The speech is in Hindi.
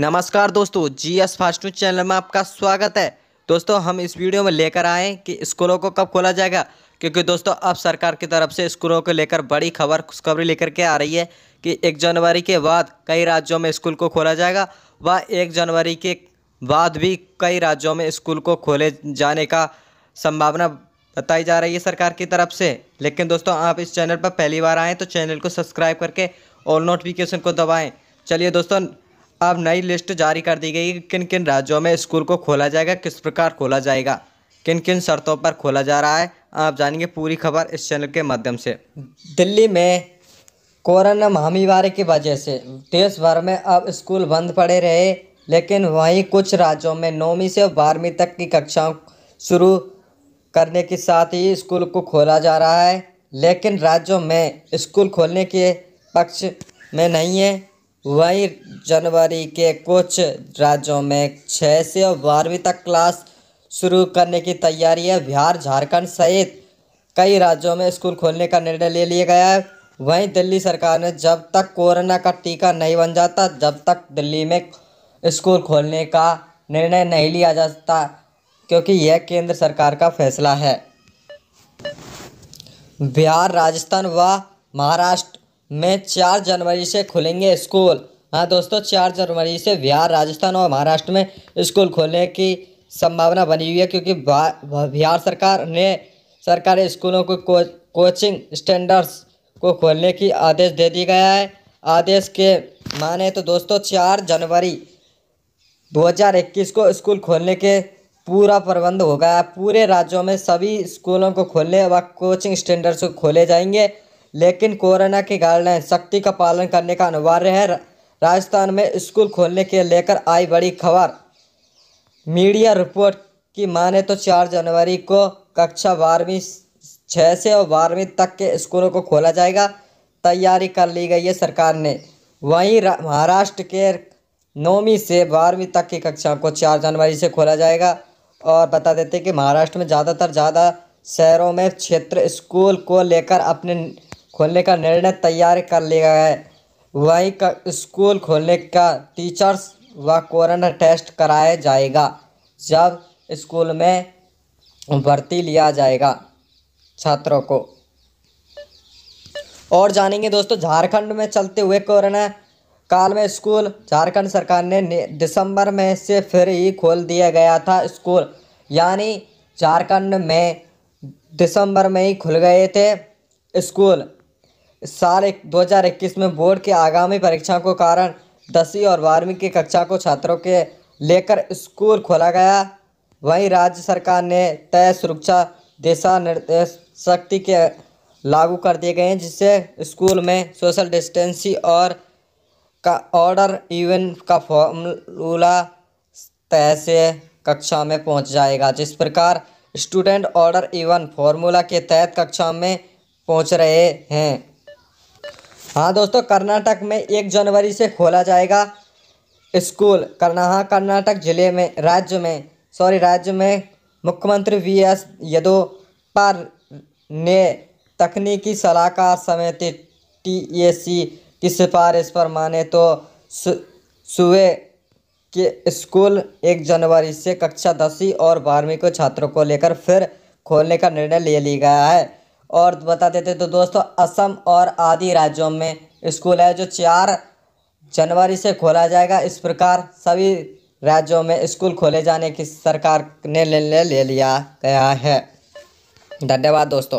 नमस्कार दोस्तों G S fast news channel में आपका स्वागत है दोस्तों हम इस वीडियो में लेकर आए हैं कि स्कूलों को कब खोला जाएगा क्योंकि दोस्तों अब सरकार की तरफ से स्कूलों को लेकर बड़ी खबर खुशखबरी लेकर के आ रही है कि एक जनवरी के बाद कई राज्यों में स्कूल को खोला जाएगा व एक जनवरी के बाद भी कई राज्यों में स्कूल को खोले जाने का संभावना बताई जा रही है सरकार की तरफ से लेकिन दोस्तों आप इस चैनल पर पहली बार आएँ तो चैनल को सब्सक्राइब करके ऑल नोटिफिकेशन को दबाएँ चलिए दोस्तों अब नई लिस्ट जारी कर दी गई कि किन किन राज्यों में स्कूल को खोला जाएगा किस प्रकार खोला जाएगा किन किन शर्तों पर खोला जा रहा है आप जानेंगे पूरी खबर इस चैनल के माध्यम से दिल्ली में कोरोना महामारी की वजह से देश भर में अब स्कूल बंद पड़े रहे लेकिन वहीं कुछ राज्यों में नौवीं से बारहवीं तक की कक्षाओं शुरू करने के साथ ही स्कूल को खोला जा रहा है लेकिन राज्यों में स्कूल खोलने के पक्ष में नहीं है वहीं जनवरी के कुछ राज्यों में छः से बारहवीं तक क्लास शुरू करने की तैयारी है बिहार झारखंड सहित कई राज्यों में स्कूल खोलने का निर्णय ले लिया गया है वहीं दिल्ली सरकार ने जब तक कोरोना का टीका नहीं बन जाता जब तक दिल्ली में स्कूल खोलने का निर्णय नहीं लिया जाता क्योंकि यह केंद्र सरकार का फैसला है बिहार राजस्थान व महाराष्ट्र में चार जनवरी से खुलेंगे स्कूल हाँ दोस्तों चार जनवरी से बिहार राजस्थान और महाराष्ट्र में स्कूल खोलने की संभावना बनी हुई है क्योंकि बिहार सरकार ने सरकारी स्कूलों को कोचिंग स्टैंडर्ड्स को खोलने की आदेश दे दिया गया है आदेश के माने तो दोस्तों चार जनवरी 2021 को स्कूल खोलने के पूरा प्रबंध हो गया पूरे राज्यों में सभी स्कूलों को खोलने व कोचिंग स्टैंडर्ड्स को खोले जाएंगे लेकिन कोरोना के गाइडलाइन सख्ती का पालन करने का अनिवार्य है राजस्थान में स्कूल खोलने के लेकर आई बड़ी खबर मीडिया रिपोर्ट की माने तो चार जनवरी को कक्षा बारहवीं छः से और बारहवीं तक के स्कूलों को खोला जाएगा तैयारी कर ली गई है सरकार ने वहीं महाराष्ट्र के नौवीं से बारहवीं तक की कक्षा को चार जनवरी से खोला जाएगा और बता देते कि महाराष्ट्र में ज़्यादातर ज़्यादा शहरों में क्षेत्र स्कूल को लेकर अपने खोलने का निर्णय तैयार कर लिया है वहीं का स्कूल खोलने का टीचर्स व कोरोना टेस्ट कराया जाएगा जब स्कूल में भर्ती लिया जाएगा छात्रों को और जानेंगे दोस्तों झारखंड में चलते हुए कोरोना काल में स्कूल झारखंड सरकार ने दिसंबर में से फिर ही खोल दिया गया था स्कूल यानी झारखंड में दिसंबर में ही खुल गए थे स्कूल साल दो हज़ार इक्कीस में बोर्ड के आगामी परीक्षाओं को कारण दसवीं और बारहवीं की कक्षा को छात्रों के लेकर स्कूल खोला गया वहीं राज्य सरकार ने तय सुरक्षा दिशा निर्देश शक्ति के लागू कर दिए गए हैं जिससे स्कूल में सोशल डिस्टेंसी और का ऑर्डर इवन का फॉर्मूला तय से कक्षा में पहुंच जाएगा जिस प्रकार स्टूडेंट ऑर्डर इवन फॉर्मूला के तहत कक्षा में पहुंच रहे हैं हाँ दोस्तों कर्नाटक में एक जनवरी से खोला जाएगा स्कूल करना हाँ, कर्नाटक जिले में राज्य में सॉरी राज्य में मुख्यमंत्री वी एस यदोपर ने तकनीकी सलाहकार समिति टी ए सी की सिफारिश पर माने तो सुबह के स्कूल एक जनवरी से कक्षा दसवीं और बारहवीं को छात्रों को लेकर फिर खोलने का निर्णय ले लिया गया है और बता देते तो दोस्तों असम और आदि राज्यों में स्कूल है जो चार जनवरी से खोला जाएगा इस प्रकार सभी राज्यों में स्कूल खोले जाने की सरकार ने निर्णय ले लिया गया है धन्यवाद दोस्तों